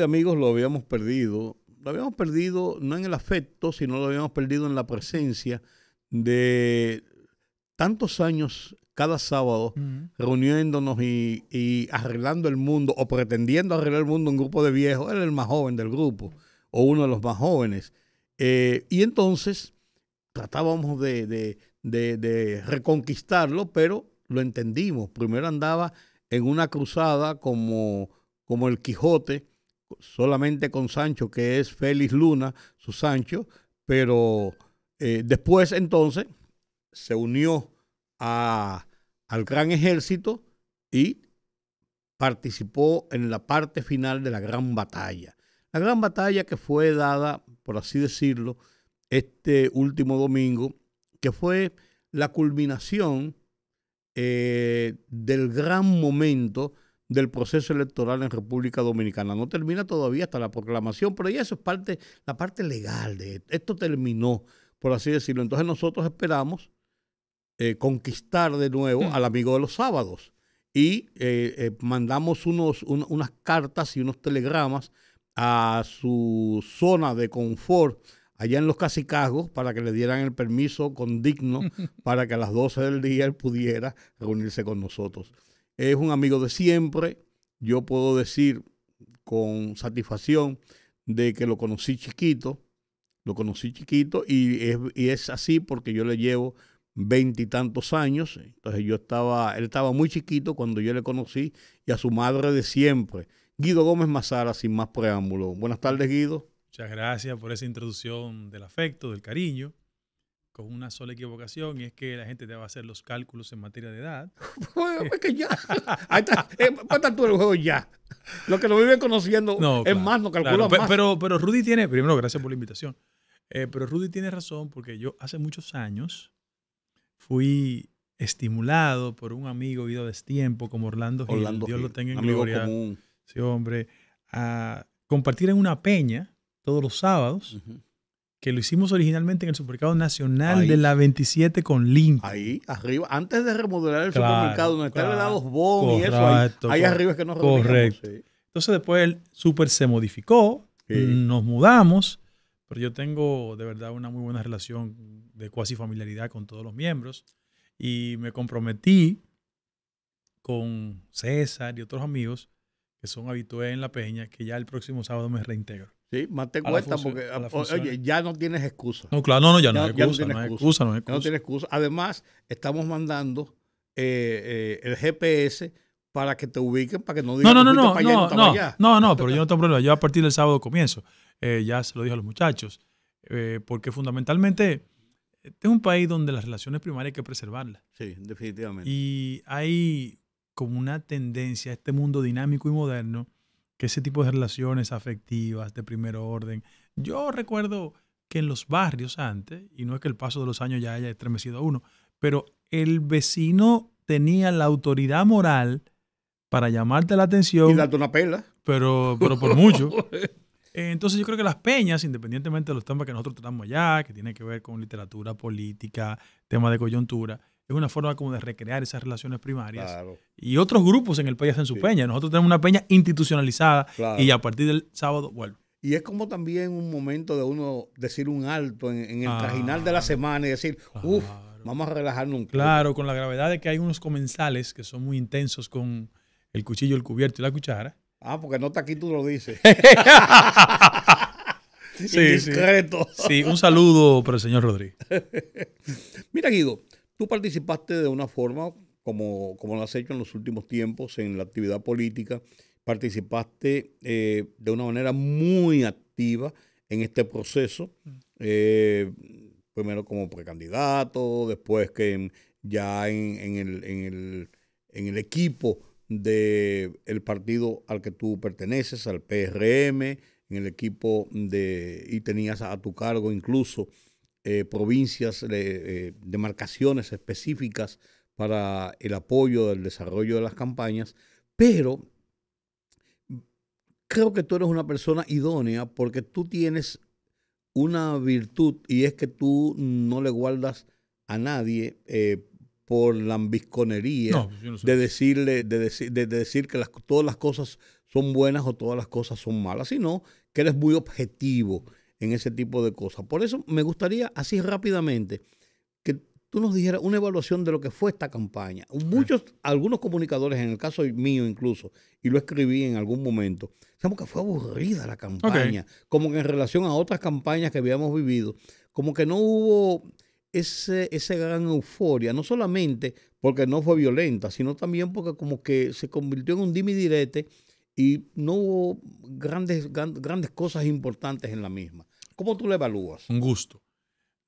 amigos lo habíamos perdido, lo habíamos perdido no en el afecto, sino lo habíamos perdido en la presencia de tantos años cada sábado reuniéndonos y, arreglando el mundo o pretendiendo arreglar el mundo un grupo de viejos, era el más joven del grupo o uno de los más jóvenes. Eh, y entonces tratábamos de, reconquistarlo, pero lo entendimos. Primero andaba en una cruzada como, como el Quijote, solamente con Sancho, que es Félix Luna, su Sancho, pero eh, después entonces se unió al gran ejército y participó en la parte final de la gran batalla. La gran batalla que fue dada, por así decirlo, este último domingo, que fue la culminación eh, del gran momento del proceso electoral en República Dominicana. No termina todavía hasta la proclamación, pero ya eso es parte, la parte legal de esto. terminó, por así decirlo. Entonces nosotros esperamos eh, conquistar de nuevo mm. al amigo de los sábados y eh, eh, mandamos unos, unas cartas y unos telegramas a su zona de confort allá en los cacicazgos para que le dieran el permiso con digno para que a las 12 del día él pudiera reunirse con nosotros es un amigo de siempre. Yo puedo decir con satisfacción de que lo conocí chiquito, lo conocí chiquito y es, así porque yo le llevo veintitantos años, entonces yo estaba, él estaba muy chiquito cuando yo le conocí y a su madre de siempre, Guido Gómez Mazara, sin más preámbulo. Buenas tardes, Guido. Muchas gracias por esa introducción del afecto, del cariño con una sola equivocación y es que la gente te va a hacer los cálculos en materia de edad. es pues que ya. Ahí está, estar eh, tú el juego ya. Lo que lo viven conociendo es más, no calculan más. Pero, pero Rudy tiene, primero, gracias por la invitación. Eh, pero Rudy tiene razón porque yo hace muchos años fui estimulado por un amigo ido a destiempo como Orlando, Gil, Dios lo tenga en amigo gloria. Sí, hombre. A compartir en una peña todos los sábados que lo hicimos originalmente en el Supermercado Nacional de la 27 con Link. Ahí, arriba, antes de remodelar el supermercado, donde están los el y eso, ahí, arriba es que nos Correcto. Entonces después el Super se modificó, nos mudamos, pero yo tengo de verdad una muy buena relación de cuasi familiaridad con todos los miembros y me comprometí con César y otros amigos que son habitués en la peña, que ya el próximo sábado me reintegro. Sí, mantén cuesta porque, oye, ya no tienes excusa. No, claro, no, no ya, no, hay excusa, no, hay excusa, no hay excusa. Además, estamos mandando eh, eh el GPS para que te ubiquen, para que no digan no, no, no, no, no, no, no, no, pero yo no tengo problema. Yo a partir del sábado comienzo. Eh, ya se lo dije a los muchachos. Eh, porque fundamentalmente este es un país donde las relaciones primarias hay que preservarlas. Sí, definitivamente. Y hay como una tendencia a este mundo dinámico y moderno que ese tipo de relaciones afectivas de primer orden. Yo recuerdo que en los barrios antes, y no es que el paso de los años ya haya estremecido a uno, pero el vecino tenía la autoridad moral para llamarte la atención. Y darte una pela. Pero, pero por mucho. Entonces yo creo que las peñas, independientemente de los temas que nosotros tratamos allá, que tiene que ver con literatura política, temas de coyuntura, es una forma como de recrear esas relaciones primarias. Y otros grupos en el país hacen su peña. Nosotros tenemos una peña institucionalizada y a partir del sábado vuelvo Y es como también un momento de uno decir un alto en, el final trajinal de la semana y decir, uff, vamos a relajarnos un poco. Claro, con la gravedad de que hay unos comensales que son muy intensos con el cuchillo, el cubierto y la cuchara. Ah, porque no está aquí, tú lo dices. sí, sí. un saludo para el señor Rodríguez. Mira, Guido, participaste de una forma, como, como lo has hecho en los últimos tiempos, en la actividad política, participaste eh, de una manera muy activa en este proceso, mm. eh, primero como precandidato, después que ya en, el, en, el, en el equipo del el partido al que tú perteneces, al PRM, en el equipo de, y tenías a tu cargo incluso eh, provincias, de eh, eh, demarcaciones específicas para el apoyo del desarrollo de las campañas, pero creo que tú eres una persona idónea porque tú tienes una virtud y es que tú no le guardas a nadie por la ambisconería de decirle de, decir que todas las cosas son buenas o todas las cosas son malas, sino que eres muy objetivo en ese tipo de cosas. Por eso me gustaría así rápidamente que tú nos dijeras una evaluación de lo que fue esta campaña. Muchos, algunos comunicadores, en el caso mío incluso, y lo escribí en algún momento, digamos que fue aburrida la campaña, como que en relación a otras campañas que habíamos vivido, como que no hubo ese, esa gran euforia, no solamente porque no fue violenta, sino también porque como que se convirtió en un dimi direte y no hubo grandes, grandes cosas importantes en la misma. ¿Cómo tú lo evalúas? Un gusto.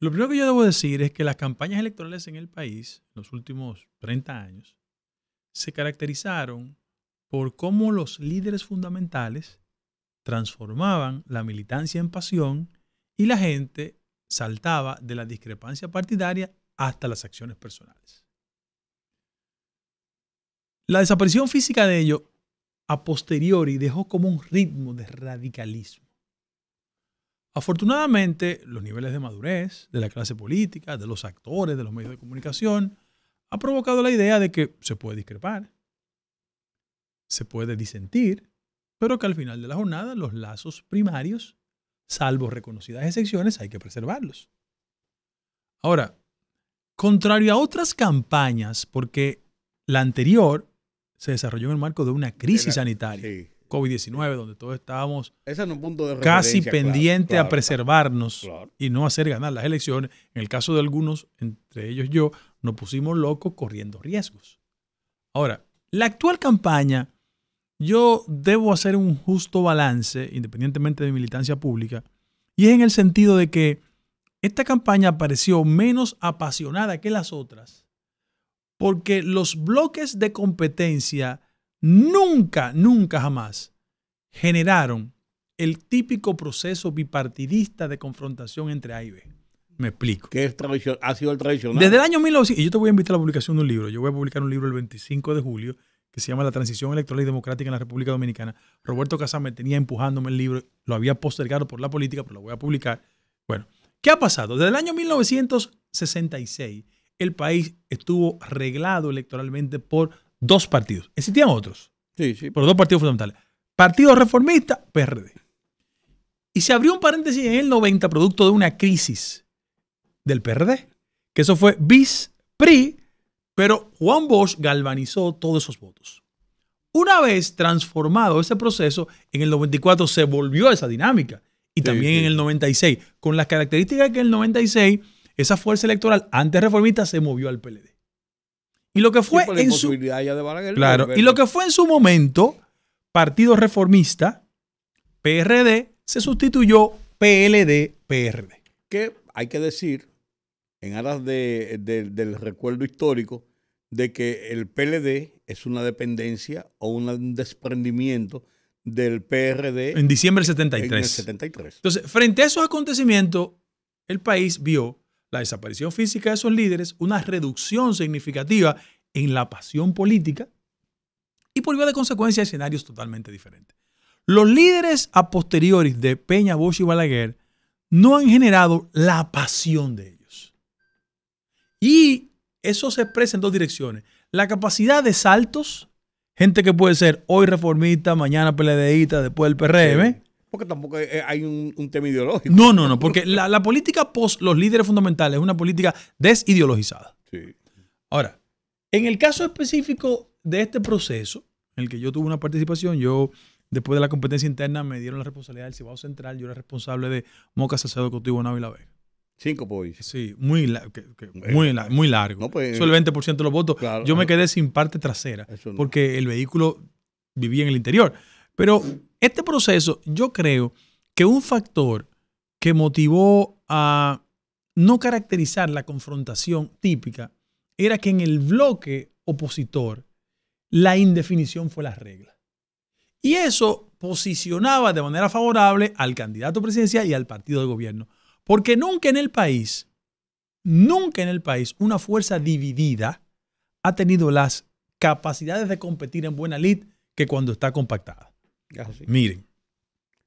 Lo primero que yo debo decir es que las campañas electorales en el país, en los últimos 30 años, se caracterizaron por cómo los líderes fundamentales transformaban la militancia en pasión y la gente saltaba de la discrepancia partidaria hasta las acciones personales. La desaparición física de ello a posteriori dejó como un ritmo de radicalismo Afortunadamente, los niveles de madurez de la clase política, de los actores, de los medios de comunicación, ha provocado la idea de que se puede discrepar, se puede disentir, pero que al final de la jornada los lazos primarios, salvo reconocidas excepciones, hay que preservarlos. Ahora, contrario a otras campañas, porque la anterior se desarrolló en el marco de una crisis sanitaria. COVID-19, donde todos estábamos casi pendiente a preservarnos y no hacer ganar las elecciones. En el caso de algunos, entre ellos yo, nos pusimos locos corriendo riesgos. Ahora, la actual campaña, yo debo hacer un justo balance, independientemente de militancia pública, y es en el sentido de que esta campaña pareció menos apasionada que las otras, porque los bloques de competencia nunca, nunca jamás generaron el típico proceso bipartidista de confrontación entre A y B. Me explico. ¿Qué es ha sido el tradicional. Desde el año 1900, y yo te voy a invitar a la publicación de un libro, yo voy a publicar un libro el 25 de julio que se llama La transición electoral y democrática en la República Dominicana. Roberto Casas me tenía empujándome el libro, lo había postergado por la política, pero lo voy a publicar. Bueno, ¿qué ha pasado? Desde el año 1966 el país estuvo reglado electoralmente por dos partidos. Existían otros. Sí, sí. Pero dos partidos fundamentales. Partido Reformista, PRD. Y se abrió un paréntesis en el 90 producto de una crisis del PRD, que eso fue bis PRI, pero Juan Bosch galvanizó todos esos votos. Una vez transformado ese proceso, en el 94 se volvió esa dinámica. Y también en el 96, con las características que en el 96 esa fuerza electoral antes reformista se movió al PLD. Y lo que fue en su claro, y lo que fue en su momento Partido Reformista PRD se sustituyó PLD PRD. Que hay que decir en aras del recuerdo histórico de que el PLD es una dependencia o un desprendimiento del PRD en diciembre del 73. En 73. Entonces, frente a esos acontecimientos, el país vio la desaparición física de esos líderes, una reducción significativa en la pasión política y por vía de consecuencia escenarios totalmente diferentes. Los líderes a posteriori de Peña, Bosch y Balaguer no han generado la pasión de ellos. Y eso se expresa en dos direcciones. La capacidad de saltos, gente que puede ser hoy reformista, mañana peleadita, después el PRM, porque tampoco hay eh, un, tema ideológico. No, no, no, porque la, política post los líderes fundamentales es una política desideologizada. Sí. Ahora, en el caso específico de este proceso, en el que yo tuve una participación, yo después de la competencia interna me dieron la responsabilidad del Cibao Central, yo era responsable de Moca Salcedo, Cotivo y la Vega. Cinco países. Sí, muy, muy, largo. Pues, Solo el 20% de los votos. yo me quedé sin parte trasera porque el vehículo vivía en el interior. Pero este proceso, yo creo que un factor que motivó a no caracterizar la confrontación típica era que en el bloque opositor la indefinición fue la regla. Y eso posicionaba de manera favorable al candidato presidencial y al partido de gobierno. Porque nunca en el país, nunca en el país, una fuerza dividida ha tenido las capacidades de competir en buena lid que cuando está compactada. Miren.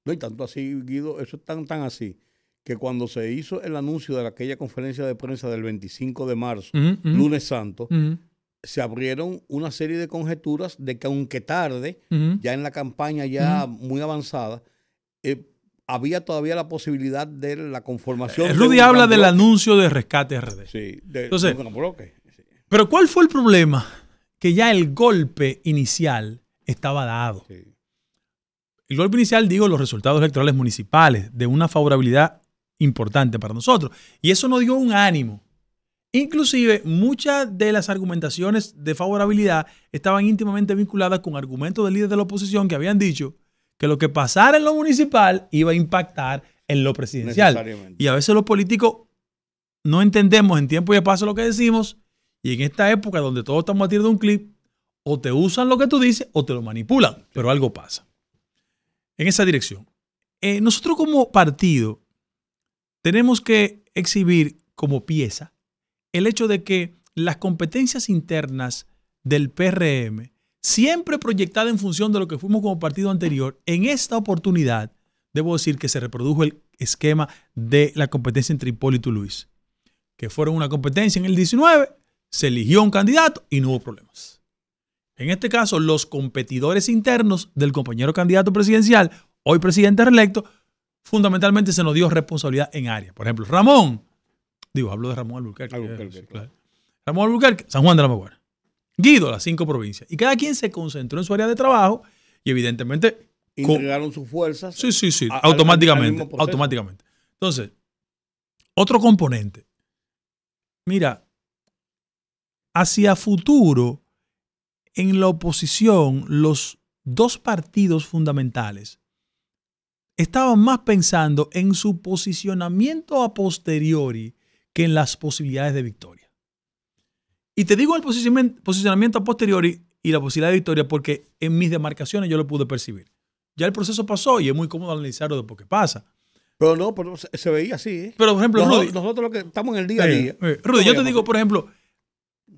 No, hay tanto así, Guido, eso es tan, tan así, que cuando se hizo el anuncio de aquella conferencia de prensa del 25 de marzo, lunes santo, se abrieron una serie de conjeturas de que aunque tarde, ya en la campaña ya muy avanzada, eh, había todavía la posibilidad de la conformación. Eh, Rudy habla del anuncio de rescate RD. Sí, Entonces, Pero ¿cuál fue el problema? Que ya el golpe inicial estaba dado. El golpe inicial, digo, los resultados electorales municipales, de una favorabilidad importante para nosotros. Y eso nos dio un ánimo. Inclusive, muchas de las argumentaciones de favorabilidad estaban íntimamente vinculadas con argumentos de líderes de la oposición que habían dicho que lo que pasara en lo municipal iba a impactar en lo presidencial. Y a veces los políticos no entendemos en tiempo y paso lo que decimos y en esta época donde todos estamos a tirar de un clip, o te usan lo que tú dices o te lo manipulan, pero algo pasa en esa dirección. Eh, nosotros como partido tenemos que exhibir como pieza el hecho de que las competencias internas del PRM, siempre proyectada en función de lo que fuimos como partido anterior, en esta oportunidad, debo decir que se reprodujo el esquema de la competencia entre Hipólito y Luis, que fueron una competencia en el 19, se eligió un candidato y no hubo problemas en este caso los competidores internos del compañero candidato presidencial, hoy presidente reelecto, fundamentalmente se nos dio responsabilidad en área. Por ejemplo, Ramón, digo, hablo de Ramón Albuquerque. Ramón Albuquerque, San Juan de la Maguara, Guido, las cinco provincias. Y cada quien se concentró en su área de trabajo y evidentemente... integraron sus fuerzas. Sí, sí, sí, automáticamente, automáticamente. Entonces, otro componente. Mira, hacia futuro en la oposición los dos partidos fundamentales estaban más pensando en su posicionamiento a posteriori que en las posibilidades de victoria. Y te digo el posicionamiento a posteriori y la posibilidad de victoria porque en mis demarcaciones yo lo pude percibir. Ya el proceso pasó y es muy cómodo analizarlo de por qué pasa. Pero no, pero se veía así. ¿eh? Pero, por ejemplo, nosotros, lo que estamos en el día a día. Rudy, yo te digo, por ejemplo,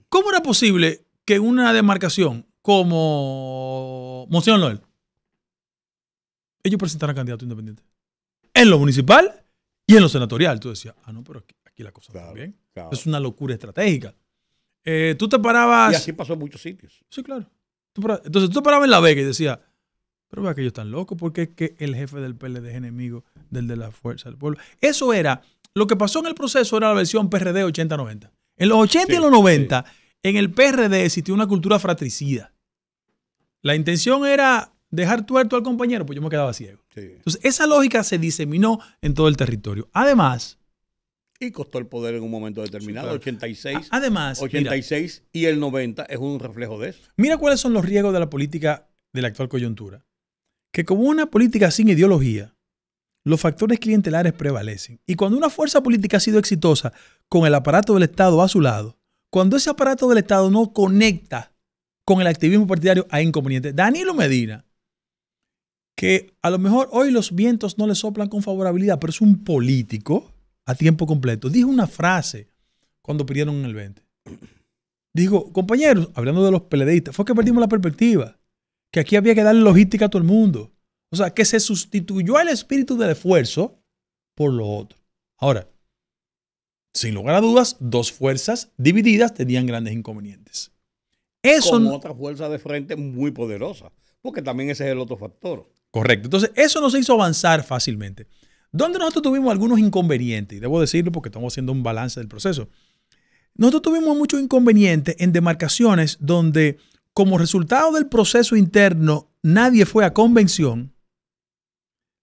¿cómo era posible que una demarcación como Monseñor Noel, ellos presentarán candidato independiente. En lo municipal y en lo senatorial. Tú decías, ah, no, pero aquí, la cosa está bien. Es una locura estratégica. Eh, tú te parabas. Y así pasó en muchos sitios. Sí, claro. entonces tú te parabas en la Vega y decías, pero vea que ellos están locos porque es que el jefe del PLD es enemigo del de la fuerza del pueblo. Eso era, lo que pasó en el proceso era la versión PRD 80-90. En los 80 y los 90, en el PRD existió una cultura fratricida. La intención era dejar tuerto al compañero, pues yo me quedaba ciego. Entonces, esa lógica se diseminó en todo el territorio. Además, y costó el poder en un momento determinado, 86. Además, 86 y el 90 es un reflejo de eso. Mira cuáles son los riesgos de la política de la actual coyuntura. Que como una política sin ideología, los factores clientelares prevalecen. Y cuando una fuerza política ha sido exitosa con el aparato del Estado a su lado, cuando ese aparato del Estado no conecta con el activismo partidario, hay inconvenientes. Danilo Medina, que a lo mejor hoy los vientos no le soplan con favorabilidad, pero es un político a tiempo completo, dijo una frase cuando pidieron en el 20. Dijo, compañeros, hablando de los peledeístas, fue que perdimos la perspectiva, que aquí había que darle logística a todo el mundo. O sea, que se sustituyó el espíritu del esfuerzo por lo otro. Ahora, sin lugar a dudas, dos fuerzas divididas tenían grandes inconvenientes. Eso otra fuerza de frente muy poderosa, porque también ese es el otro factor. Correcto. Entonces, eso nos hizo avanzar fácilmente. Donde nosotros tuvimos algunos inconvenientes, y debo decirlo porque estamos haciendo un balance del proceso. Nosotros tuvimos muchos inconvenientes en demarcaciones donde, como resultado del proceso interno, nadie fue a convención.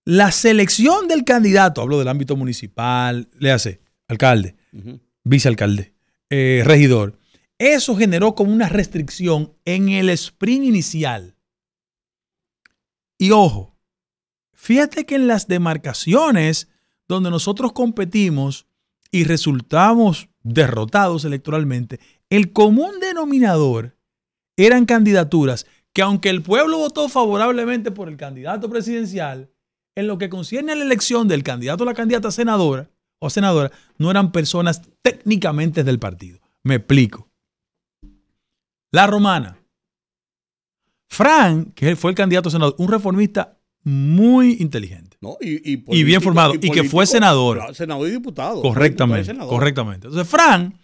La selección del candidato, hablo del ámbito municipal, le hace alcalde, vicealcalde, eh, regidor. Eso generó como una restricción en el sprint inicial. Y ojo, fíjate que en las demarcaciones donde nosotros competimos y resultamos derrotados electoralmente, el común denominador eran candidaturas que aunque el pueblo votó favorablemente por el candidato presidencial, en lo que concierne a la elección del candidato o la candidata senadora, o senadora no eran personas técnicamente del partido. Me explico. La romana. Fran que fue el candidato a senador, un reformista muy inteligente. y, bien formado. Y, que fue senador. Senador y diputado. Correctamente. Correctamente. Entonces, Fran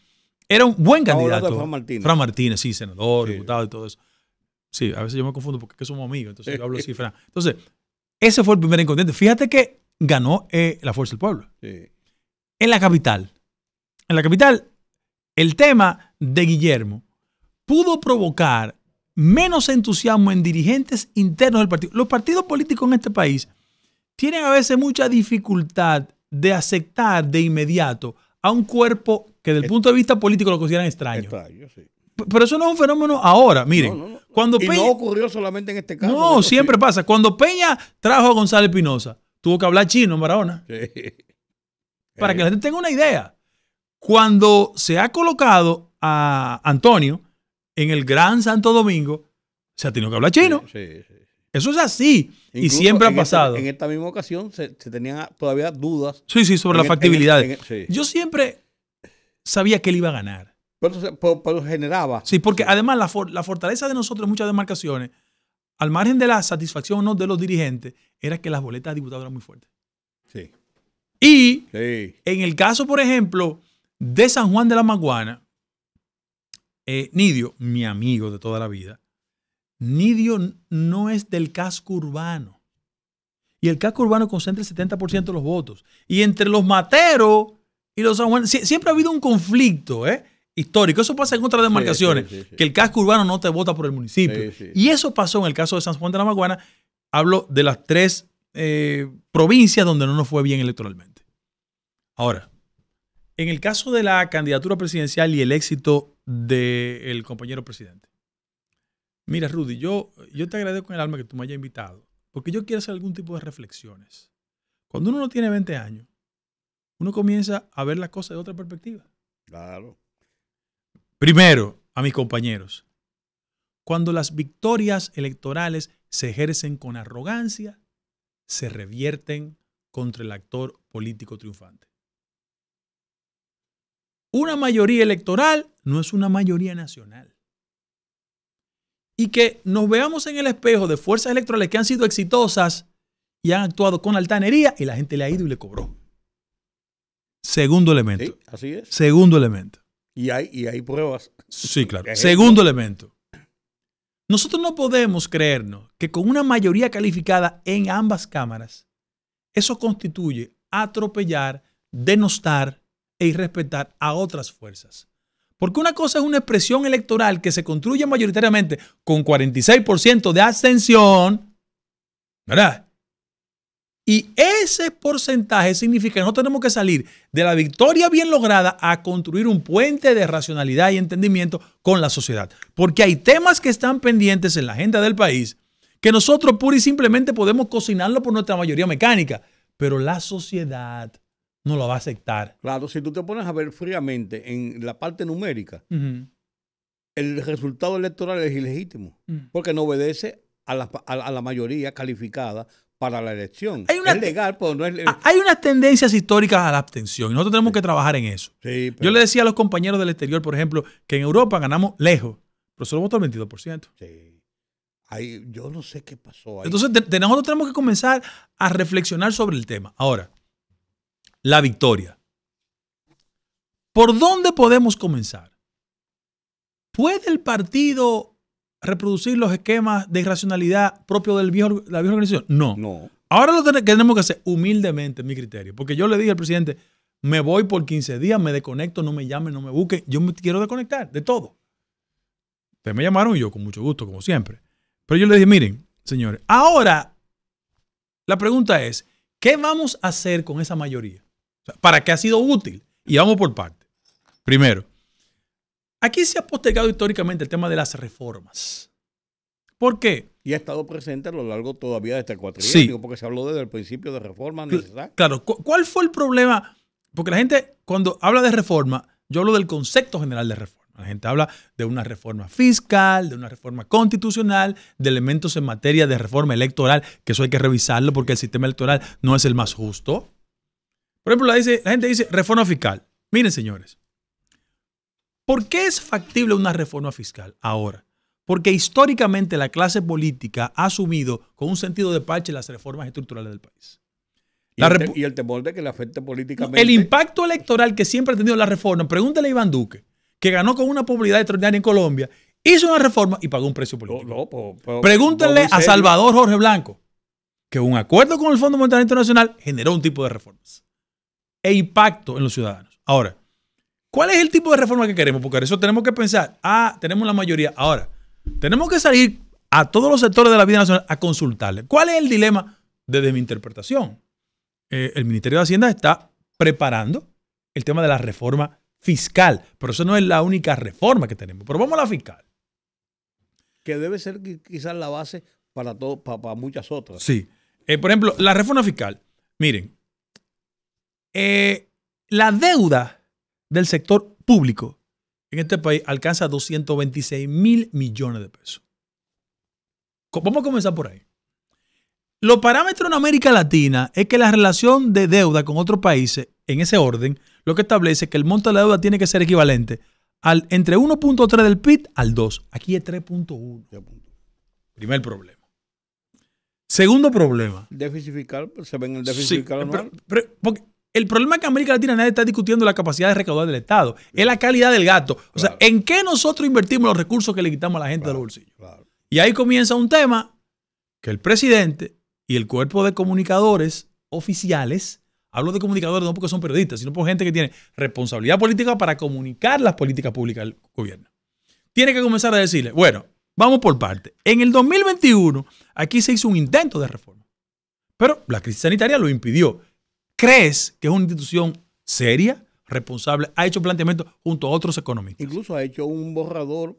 era un buen candidato. Fran Martínez. sí, senador, diputado y todo eso. Sí, a veces yo me confundo porque somos amigos. Entonces, yo hablo así, Fran. Entonces, ese fue el primer incontinente. Fíjate que ganó eh, la Fuerza del Pueblo. Sí en la capital. En la capital, el tema de Guillermo pudo provocar menos entusiasmo en dirigentes internos del partido. Los partidos políticos en este país tienen a veces mucha dificultad de aceptar de inmediato a un cuerpo que desde el punto de vista político lo consideran extraño. Pero eso no es un fenómeno ahora, miren. Cuando y Peña, no ocurrió solamente en este caso. No, siempre pasa. Cuando Peña trajo a González Pinoza, tuvo que hablar chino en Barahona. Sí. Para eh. que la gente tenga una idea. Cuando se ha colocado a Antonio en el Gran Santo Domingo, se ha tenido que hablar chino. Sí, sí, Eso es así. y siempre ha este- pasado. en esta misma ocasión se, tenían todavía dudas. Sí, sí, sobre la e- e- factibilidad. E- Yo siempre sabía que él iba a ganar. Pero, eso generaba. Sí, porque además la, fortaleza de nosotros en muchas demarcaciones, al margen de la satisfacción no de los dirigentes, era que las boletas de diputados eran muy fuertes. Y en el caso, por ejemplo, de San Juan de la Maguana, eh, Nidio, mi amigo de toda la vida, Nidio no es del casco urbano. Y el casco urbano concentra el 70% de los votos. Y entre los materos y los San Juan, siempre ha habido un conflicto, ¿eh? histórico. Eso pasa en otras demarcaciones, que el casco urbano no te vota por el municipio. Y eso pasó en el caso de San Juan de la Maguana. Hablo de las tres eh, provincias donde no nos fue bien electoralmente. Ahora, en el caso de la candidatura presidencial y el éxito del compañero presidente, mira, Rudy, yo, yo te agradezco con el alma que tú me hayas invitado, porque yo quiero hacer algún tipo de reflexiones. Cuando uno no tiene 20 años, uno comienza a ver las cosas de otra perspectiva. Claro. Primero, a mis compañeros, cuando las victorias electorales se ejercen con arrogancia, se revierten contra el actor político triunfante una mayoría electoral no es una mayoría nacional. Y que nos veamos en el espejo de fuerzas electorales que han sido exitosas y han actuado con altanería y la gente le ha ido y le cobró. Segundo elemento. así es. Segundo elemento. Y hay, hay pruebas. Sí, claro. Segundo elemento. Nosotros no podemos creernos que con una mayoría calificada en ambas cámaras, eso constituye atropellar, denostar y e respetar a otras fuerzas. Porque una cosa es una expresión electoral que se construye mayoritariamente con 46% de abstención, ¿verdad? Y ese porcentaje significa que no tenemos que salir de la victoria bien lograda a construir un puente de racionalidad y entendimiento con la sociedad. Porque hay temas que están pendientes en la agenda del país que nosotros pura y simplemente podemos cocinarlo por nuestra mayoría mecánica. Pero la sociedad no lo va a aceptar. Claro, si tú te pones a ver fríamente en la parte numérica, el resultado electoral es ilegítimo, mm. porque no obedece a la, mayoría calificada para la elección. Hay una es legal, pero no es legal. Ah, hay unas tendencias históricas a la abstención y nosotros tenemos que trabajar en eso. Yo le decía a los compañeros del exterior, por ejemplo, que en Europa ganamos lejos, pero solo votó el 22%. Sí. yo no sé qué pasó ahí. Entonces, de, nosotros tenemos que comenzar a reflexionar sobre el tema. Ahora, la victoria. ¿Por dónde podemos comenzar? ¿Puede el partido reproducir los esquemas de irracionalidad propio de la vieja organización? No. Ahora lo tenemos que hacer humildemente, mi criterio, porque yo le dije al presidente, me voy por 15 días, me desconecto, no me llamen, no me busquen, yo me quiero desconectar de todo. Ustedes me llamaron y yo con mucho gusto, como siempre. Pero yo le dije, miren, señores, ahora la pregunta es, ¿qué vamos a hacer con esa mayoría? ¿Para qué ha sido útil? Y vamos por parte. Primero, aquí se ha postergado históricamente el tema de las reformas. ¿Por qué? Y ha estado presente a lo largo todavía de este cuatrienio, porque se habló desde el principio de reformas Claro, ¿cuál fue el problema? Porque la gente, cuando habla de reforma, yo hablo del concepto general de reforma. La gente habla de una reforma fiscal, de una reforma constitucional, de elementos en materia de reforma electoral, que eso hay que revisarlo porque el sistema electoral no es el más justo. Por ejemplo, la, gente dice reforma fiscal. Miren, señores, ¿por qué es factible una reforma fiscal ahora? Porque históricamente la clase política ha asumido con un sentido de parche las reformas estructurales del país. y, el, temor de que le afecte políticamente. El impacto electoral que siempre ha tenido la reforma, Pregúntele a Iván Duque, que ganó con una popularidad extraordinaria en Colombia, hizo una reforma y pagó un precio político. Pregúntele a Salvador Jorge Blanco, que un acuerdo con el FMI generó un tipo de reformas e impacto en los ciudadanos. Ahora, ¿cuál es el tipo de reforma que queremos? Porque eso tenemos que pensar. Ah, tenemos la mayoría. Ahora, tenemos que salir a todos los sectores de la vida nacional a consultarle. ¿Cuál es el dilema? Desde mi interpretación, eh, el Ministerio de Hacienda está preparando el tema de la reforma fiscal, pero eso no es la única reforma que tenemos. Pero vamos a la fiscal. Que debe ser quizás la base para, todo, para, muchas otras. Sí. Eh, por ejemplo, la reforma fiscal. Miren, eh, la deuda del sector público en este país alcanza 226 mil millones de pesos. Vamos a comenzar por ahí. Los parámetros en América Latina es que la relación de deuda con otros países, en ese orden, lo que establece es que el monto de la deuda tiene que ser equivalente al entre 1.3 del PIB al 2. Aquí es 3.1. Primer problema. Segundo problema. Déficit fiscal, pues, se ven el déficit fiscal eh, el problema es que América Latina nadie está discutiendo la capacidad de recaudar del Estado, es la calidad del gasto. O sea, ¿en qué nosotros invertimos los recursos que le quitamos a la gente del bolsillo? Y ahí comienza un tema que el presidente y el cuerpo de comunicadores oficiales, hablo de comunicadores no porque son periodistas, sino por gente que tiene responsabilidad política para comunicar las políticas públicas del gobierno. Tiene que comenzar a decirle, bueno, vamos por parte. En el 2021 aquí se hizo un intento de reforma, pero la crisis sanitaria lo impidió crees que es una institución seria, responsable, ha hecho planteamientos junto a otros economistas. Incluso ha hecho un borrador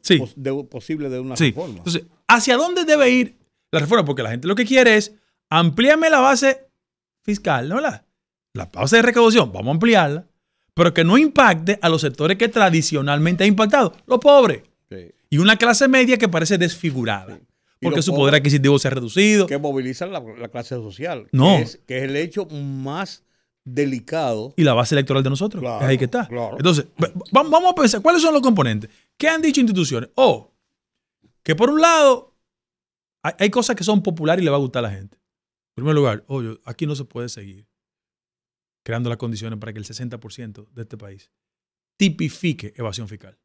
posible de una reforma. Entonces, ¿hacia dónde debe ir la reforma? Porque la gente lo que quiere es amplíame la base fiscal, ¿no? La, la base de recaudación, vamos a ampliarla, pero que no impacte a los sectores que tradicionalmente ha impactado, los pobres. Y una clase media que parece desfigurada porque su poder adquisitivo se ha reducido. Que moviliza la, clase social. No. que es, el hecho más delicado. Y la base electoral de nosotros. es ahí que está. Entonces, vamos a pensar, ¿cuáles son los componentes? ¿Qué han dicho instituciones? o que por un lado, hay, cosas que son populares y le va a gustar a la gente. En primer lugar, oh, aquí no se puede seguir creando las condiciones para que el 60% de este país tipifique evasión fiscal.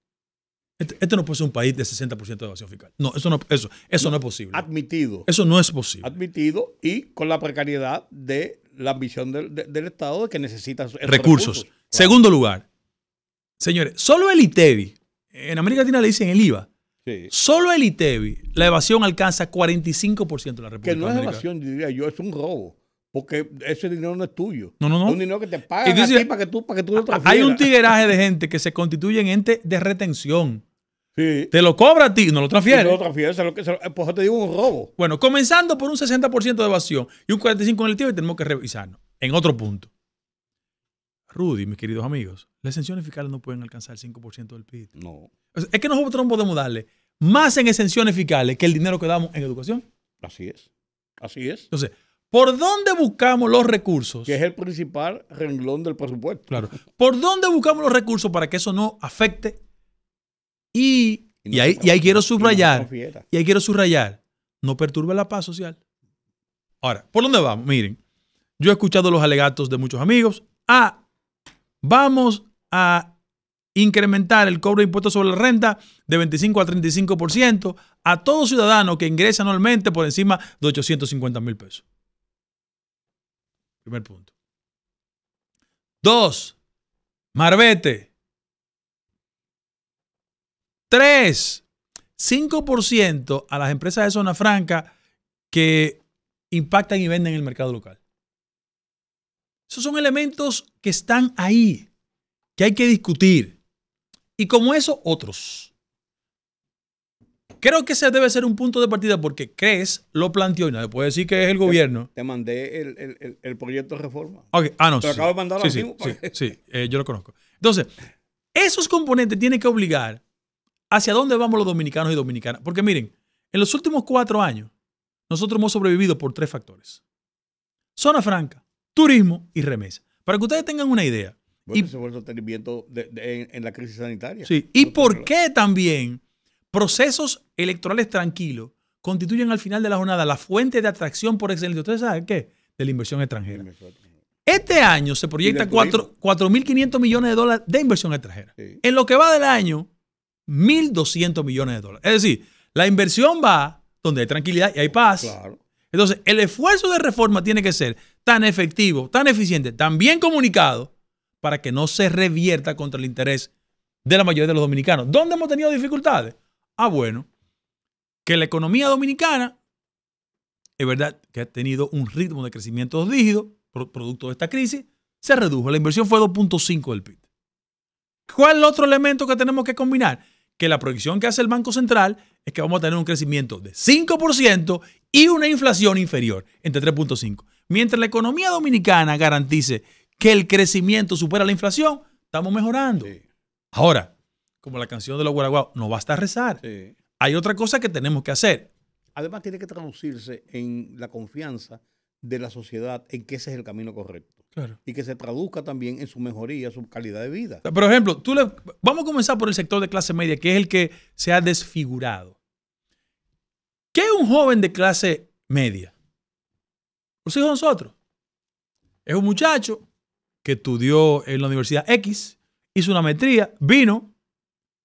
Este, este no puede ser un país de 60% de evasión fiscal. No, eso no, eso, eso no es posible. Admitido. Eso no es posible. Admitido y con la precariedad de la ambición del, Estado de que necesita recursos. Segundo lugar, señores, solo el ITEBI, en América Latina le dicen el IVA, Solo el ITEBI, la evasión alcanza 45% de la República. Que no es evasión, diría yo, es un robo. Porque ese dinero no es tuyo. No, no, no. Es un dinero que te pagan para que tú, lo Hay un tigueraje de gente que se constituye en ente de retención. Te lo cobra a ti, no lo transfiere. No lo transfiere, se lo, se lo, pues yo te digo un robo. Bueno, comenzando por un 60% de evasión y un 45% en el tiempo, y tenemos que revisarnos. En otro punto. Rudy, mis queridos amigos, las exenciones fiscales no pueden alcanzar el 5% del PIB. No. es que nosotros no podemos darle más en exenciones fiscales que el dinero que damos en educación. Así es. Así es. Entonces, ¿por dónde buscamos los recursos? Que es el principal renglón del presupuesto. Claro. ¿Por dónde buscamos los recursos para que eso no afecte y, ahí, quiero subrayar, no y ahí quiero subrayar, no perturbe la paz social. Ahora, ¿por dónde vamos? Miren, yo he escuchado los alegatos de muchos amigos. Ah, vamos a incrementar el cobro de impuestos sobre la renta de 25 a 35% a todo ciudadano que ingrese anualmente por encima de 850 mil pesos. Primer punto. Dos, Marbete, 3, 5% a las empresas de zona franca que impactan y venden en el mercado local. Esos son elementos que están ahí, que hay que discutir. Y como eso, otros. Creo que ese debe ser un punto de partida porque CRES lo planteó y nadie puede decir que es el gobierno. Te, mandé el, proyecto de reforma. Okay. Ah, no. Te acabo de mandar sí, pues. sí, sí, eh, yo lo conozco. Entonces, esos componentes tienen que obligar ¿Hacia dónde vamos los dominicanos y dominicanas? Porque miren, en los últimos cuatro años, nosotros hemos sobrevivido por tres factores. Zona franca, turismo y remesa. Para que ustedes tengan una idea. Bueno, y, se el de, en, la crisis sanitaria. Sí, y por qué también procesos electorales tranquilos constituyen al final de la jornada la fuente de atracción por excelencia. ¿Ustedes saben qué? De la inversión extranjera. Este año se proyecta 4.500 millones de dólares de inversión extranjera. En lo que va del año, 1.200 millones de dólares. Es decir, la inversión va donde hay tranquilidad y hay paz. Entonces, el esfuerzo de reforma tiene que ser tan efectivo, tan eficiente, tan bien comunicado, para que no se revierta contra el interés de la mayoría de los dominicanos. ¿Dónde hemos tenido dificultades? Ah, bueno, que la economía dominicana, es verdad que ha tenido un ritmo de crecimiento rígido, producto de esta crisis, se redujo. La inversión fue 2.5 del PIB. ¿Cuál es el otro elemento que tenemos que combinar? que la proyección que hace el Banco Central es que vamos a tener un crecimiento de 5% y una inflación inferior, entre 3.5. Mientras la economía dominicana garantice que el crecimiento supera la inflación, estamos mejorando. Ahora, como la canción de los guaraguao, no basta rezar. Hay otra cosa que tenemos que hacer. Además, tiene que traducirse en la confianza de la sociedad en que ese es el camino correcto. Y que se traduzca también en su mejoría, su calidad de vida. Por ejemplo, tú vamos a comenzar por el sector de clase media, que es el que se ha desfigurado. ¿Qué es un joven de clase media? Los hijos de nosotros. Es un muchacho que estudió en la Universidad X, hizo una maestría, vino,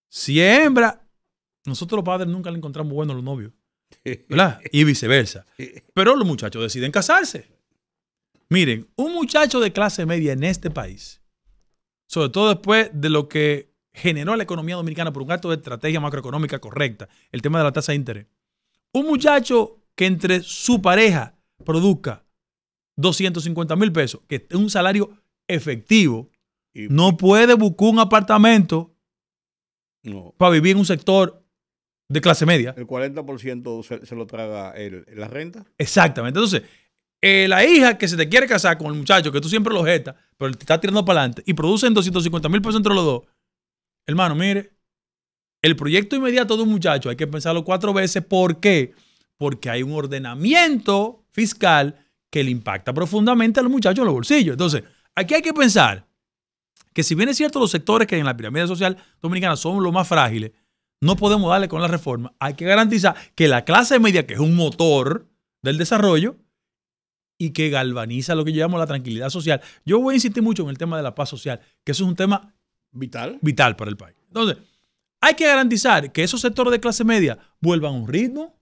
siembra. Nosotros los padres nunca le encontramos buenos los novios. Y viceversa. Pero los muchachos deciden casarse. Miren, un muchacho de clase media en este país, sobre todo después de lo que generó la economía dominicana por un acto de estrategia macroeconómica correcta, el tema de la tasa de interés, un muchacho que entre su pareja produzca 250 mil pesos, que es un salario efectivo, no puede buscar un apartamento para vivir en un sector de clase media. El 40% se, se, lo traga la renta. Exactamente. Entonces, eh, la hija que se te quiere casar con el muchacho que tú siempre lo jetas, pero te está tirando para adelante y producen 250 mil pesos entre los dos. Hermano, mire, el proyecto inmediato de un muchacho hay que pensarlo cuatro veces. ¿Por qué? Porque hay un ordenamiento fiscal que le impacta profundamente a los muchachos en los bolsillos. Entonces, aquí hay que pensar que si bien es cierto los sectores que en la pirámide social dominicana son los más frágiles, no podemos darle con la reforma. Hay que garantizar que la clase media, que es un motor del desarrollo y que galvaniza lo que llamamos la tranquilidad social. Yo voy a insistir mucho en el tema de la paz social, que eso es un tema vital, vital para el país. Entonces, hay que garantizar que esos sectores de clase media vuelvan a un ritmo,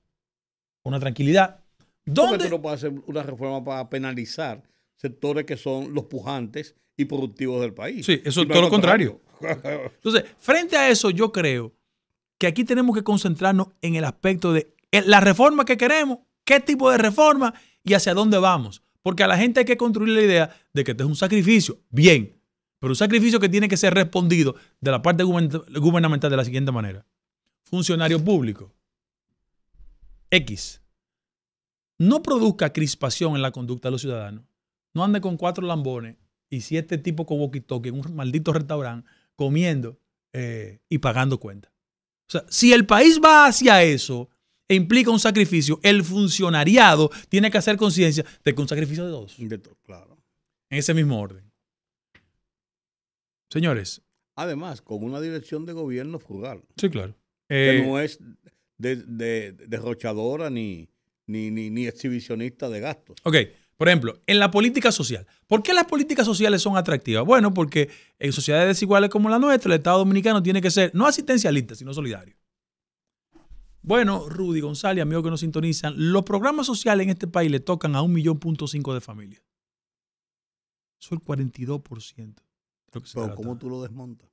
una tranquilidad. ¿Dónde? no puede hacer una reforma para penalizar sectores que son los pujantes y productivos del país. Sí, eso es todo lo contrario. Entonces, frente a eso, yo creo que aquí tenemos que concentrarnos en el aspecto de la reforma que queremos, qué tipo de reforma y hacia dónde vamos. Porque a la gente hay que construir la idea de que esto es un sacrificio. Bien, pero un sacrificio que tiene que ser respondido de la parte gubernamental de la siguiente manera. Funcionario público. X. No produzca crispación en la conducta de los ciudadanos. No ande con cuatro lambones y siete tipos con walkie-talkie en un maldito restaurante comiendo eh, y pagando cuentas. O sea, si el país va hacia eso e implica un sacrificio, el funcionariado tiene que hacer conciencia de que un sacrificio de dos. claro. En ese mismo orden. Señores. Además, con una dirección de gobierno frugal. Sí, claro. que eh, no es de, derrochadora ni, ni, ni exhibicionista de gastos. Ok. Por ejemplo, en la política social. ¿Por qué las políticas sociales son atractivas? Bueno, porque en sociedades desiguales como la nuestra, el Estado dominicano tiene que ser no asistencialista, sino solidario. Bueno, Rudy González, amigos que nos sintonizan, los programas sociales en este país le tocan a un millón punto cinco de familias. Eso es el 42%. Pero ¿cómo tú lo desmontas?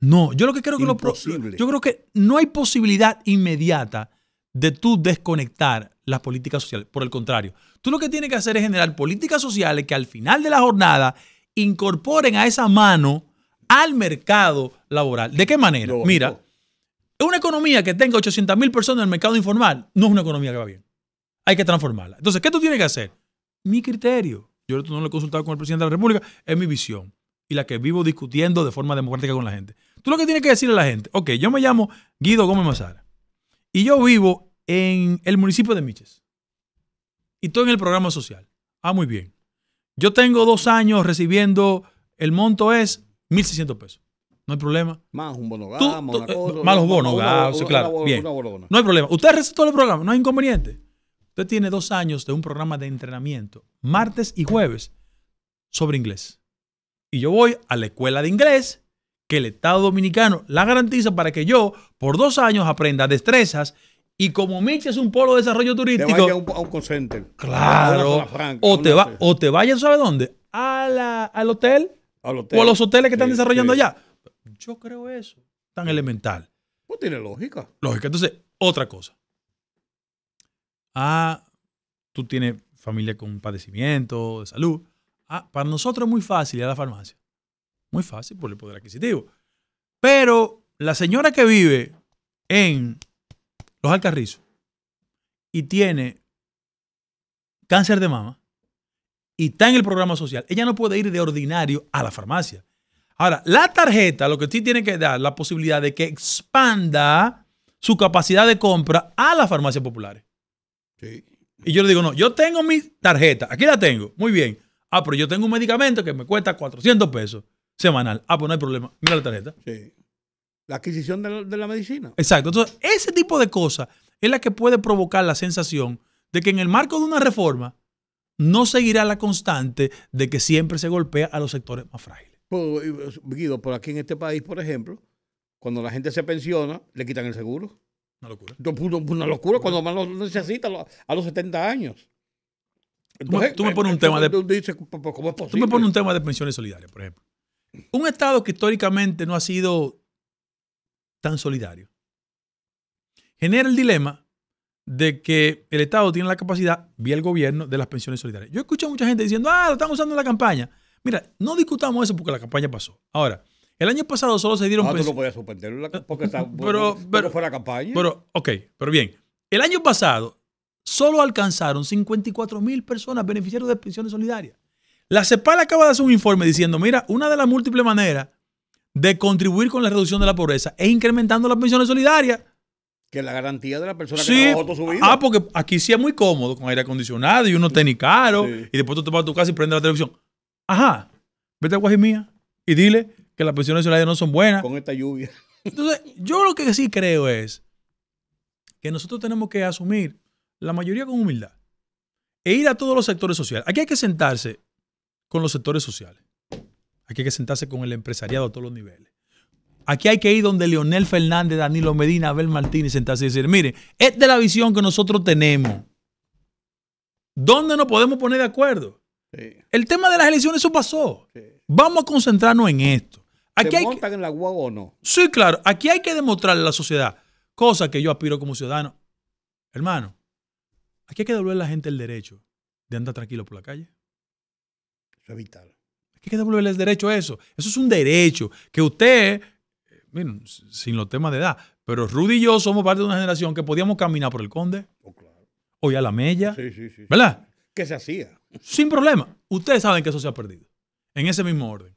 No, yo lo que creo que lo yo creo que no hay posibilidad inmediata de tú desconectar las políticas sociales. Por el contrario, tú lo que tienes que hacer es generar políticas sociales que al final de la jornada incorporen a esa mano al mercado laboral. ¿De qué manera? Mira, una economía que tenga 800 mil personas en el mercado informal no es una economía que va bien. Hay que transformarla. Entonces, ¿qué tú tienes que hacer? Mi criterio. Yo no lo he consultado con el presidente de la República, es mi visión y la que vivo discutiendo de forma democrática con la gente. Tú lo que tienes que decirle a la gente, ok, yo me llamo Guido Gómez Mazara y yo vivo en el municipio de Miches. Y todo en el programa social. Ah, muy bien. Yo tengo dos años recibiendo, el monto es 1.600 pesos. No hay problema. Más un bono eh, Más los bonos claro. bien. No hay problema. Usted todo el programa, no hay inconveniente. Usted tiene dos años de un programa de entrenamiento, martes y jueves, sobre inglés. Y yo voy a la escuela de inglés que el Estado Dominicano la garantiza para que yo, por dos años, aprenda destrezas y como Michi es un polo de desarrollo turístico. Te a un, un center, Claro. o, te va, o te vayas, ¿sabes dónde? al, hotel, O a los hoteles que están desarrollando allá. Yo creo eso. Tan elemental. Pues tiene lógica. Lógica. Entonces, otra cosa. Ah, tú tienes familia con padecimiento de salud. Ah, para nosotros es muy fácil ir a la farmacia. Muy fácil por el poder adquisitivo. Pero la señora que vive en al carrizo y tiene cáncer de mama y está en el programa social, ella no puede ir de ordinario a la farmacia. Ahora, la tarjeta lo que sí tiene que dar la posibilidad de que expanda su capacidad de compra a las farmacias populares. Y yo le digo, no, yo tengo mi tarjeta, aquí la tengo, muy bien. Ah, pero yo tengo un medicamento que me cuesta 400 pesos semanal. Ah, pues no hay problema, mira la tarjeta. Sí la adquisición de la, medicina. Exacto. Entonces, ese tipo de cosas es la que puede provocar la sensación de que en el marco de una reforma no seguirá la constante de que siempre se golpea a los sectores más frágiles. Pues, eh, Guido, por aquí en este país, por ejemplo, cuando la gente se pensiona, le quitan el seguro. Una locura. Una locura cuando más lo necesita a los 70 años. tú, me, pones un tema de. Tú me pones un tema de pensiones solidarias, por ejemplo. Un Estado que históricamente no ha sido tan solidario. Genera el dilema de que el Estado tiene la capacidad, vía el gobierno, de las pensiones solidarias. Yo escucho a mucha gente diciendo, ah, lo están usando en la campaña. Mira, no discutamos eso porque la campaña pasó. Ahora, el año pasado solo se dieron... Ah, tú no podías suspenderlo porque eh, está, pero, pero, fue la campaña. Pero, ok, pero bien. El año pasado solo alcanzaron 54 mil personas beneficiarios de pensiones solidarias. La CEPAL acaba de hacer un informe diciendo, mira, una de las múltiples maneras de contribuir con la reducción de la pobreza e incrementando las pensiones solidarias. Que la garantía de la persona que su vida. Ah, porque aquí sí es muy cómodo con aire acondicionado y uno ni caro y después tú te vas a tu casa y prendes la televisión. Ajá, vete a Guajimía y dile que las pensiones solidarias no son buenas. Con esta lluvia. Entonces, yo lo que sí creo es que nosotros tenemos que asumir la mayoría con humildad e ir a todos los sectores sociales. Aquí hay que sentarse con los sectores sociales. Aquí hay que sentarse con el empresariado a todos los niveles. Aquí hay que ir donde Leonel Fernández, Danilo Medina, Abel Martínez, sentarse y decir, mire, esta es la visión que nosotros tenemos. ¿Dónde nos podemos poner de acuerdo? El tema de las elecciones, eso pasó. Vamos a concentrarnos en esto. Aquí que... en la guagua o no? Sí, claro. Aquí hay que demostrarle a la sociedad cosa que yo aspiro como ciudadano. Hermano, aquí hay que devolver a la gente el derecho de andar tranquilo por la calle. Eso es vital. Hay que devolverles derecho a eso. Eso es un derecho que usted, sin los temas de edad, pero Rudy y yo somos parte de una generación que podíamos caminar por el Conde. Oh, claro. O ya la Mella. Sí, sí, sí. ¿Verdad? Que se hacía. Sin problema. Ustedes saben que eso se ha perdido. En ese mismo orden.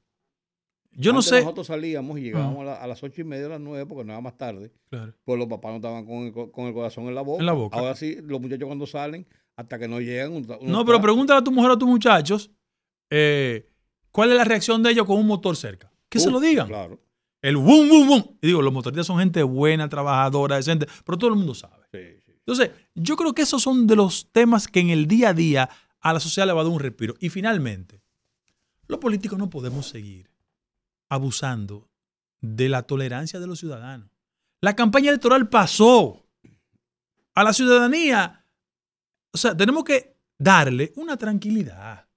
Yo no sé. Nosotros salíamos y llegábamos a, las ocho y media, a las nueve, porque no era más tarde. Claro. Pues los papás no estaban con el, corazón en la boca. la boca. Ahora sí, los muchachos cuando salen, hasta que no llegan. no, pero pregúntale a tu mujer o a tus muchachos eh, ¿Cuál es la reacción de ellos con un motor cerca? Que se uh, lo digan. Claro. El boom, boom, boom. Y digo, los motoristas son gente buena, trabajadora, decente, pero todo el mundo sabe. Entonces, yo creo que esos son de los temas que en el día a día a la sociedad le va a dar un respiro. Y finalmente, los políticos no podemos seguir abusando de la tolerancia de los ciudadanos. La campaña electoral pasó a la ciudadanía. O sea, tenemos que darle una tranquilidad.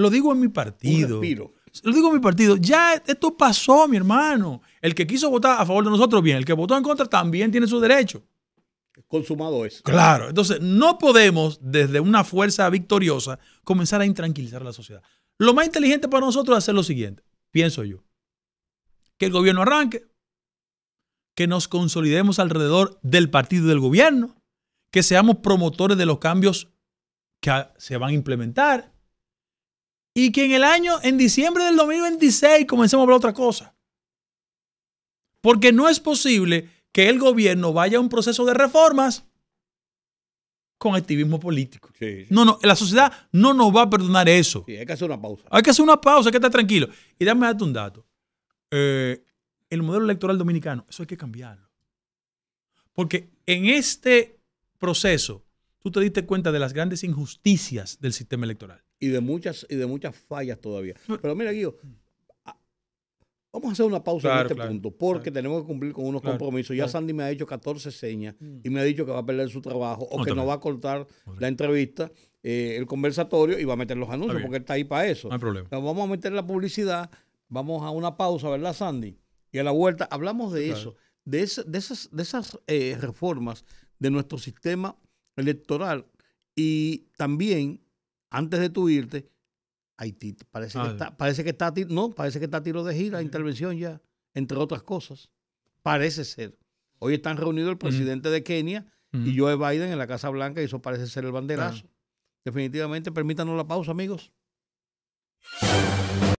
Lo digo en mi partido. lo digo en mi partido. Ya esto pasó, mi hermano. El que quiso votar a favor de nosotros, bien. El que votó en contra también tiene su derecho. Consumado eso. Claro. Entonces, no podemos, desde una fuerza victoriosa, comenzar a intranquilizar la sociedad. Lo más inteligente para nosotros es hacer lo siguiente, pienso yo. Que el gobierno arranque, que nos consolidemos alrededor del partido del gobierno, que seamos promotores de los cambios que se van a implementar, y que en el año, en diciembre del 2026, comencemos a hablar otra cosa. Porque no es posible que el gobierno vaya a un proceso de reformas con activismo político. No, no, la sociedad no nos va a perdonar eso. Sí, hay que hacer una pausa. Hay que hacer una pausa, hay que estar tranquilo. Y dame darte un dato. Eh, el modelo electoral dominicano, eso hay que cambiarlo. Porque en este proceso, tú te diste cuenta de las grandes injusticias del sistema electoral y de muchas, y de muchas fallas todavía. Pero mira, Guido, Vamos a hacer una pausa en este punto, porque tenemos que cumplir con unos compromisos. Ya Sandy me ha hecho 14 señas mm. y me ha dicho que va a perder su trabajo o que no va a cortar la entrevista, eh, el conversatorio y va a meter los anuncios, porque él está ahí para eso. No hay problema. vamos a meter la publicidad, vamos a una pausa, ¿verdad, Sandy? Y a la vuelta hablamos de eso, de, de esas, de esas eh, reformas de nuestro sistema electoral y también antes de tu irte, Haití ah, parece que, está, parece que está a tiro de gira, intervención ya, entre otras cosas. Parece ser. Hoy están reunidos el presidente de Kenia y Joe Biden en la Casa Blanca y eso parece ser el banderazo. Definitivamente, permítanos la pausa, amigos.